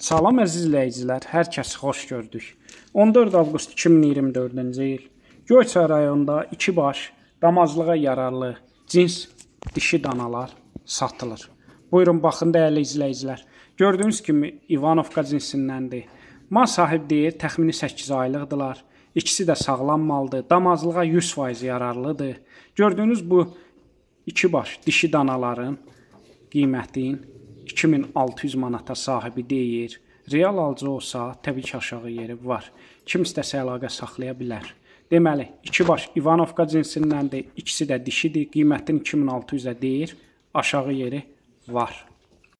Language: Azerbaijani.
Salam əziz izləyicilər, hər kəsi xoş gördük. 14 avqust 2024-cü il Göyçay rayonunda iki baş damazlığa yararlı cins dişi danalar satılır. Buyurun baxın dəyərli izləyicilər. Gördüyünüz kimi İvanovka cinsindəndir. Mal sahibdir, təxmini 8 aylıqdılar. İkisi də sağlam maldır. Damazlığa 100% yararlıdır. Gördüyünüz bu iki baş dişi danaların qiymətin 2600 manata sahibi deyir. Real alıcı olsa, təbii ki, aşağı yeri var. Kim istəsə əlaqə saxlaya bilər. Deməli, iki baş İvanovka cinsindəndir, ikisi də dişidir, qiymətin 2600-ə deyir, aşağı yeri var.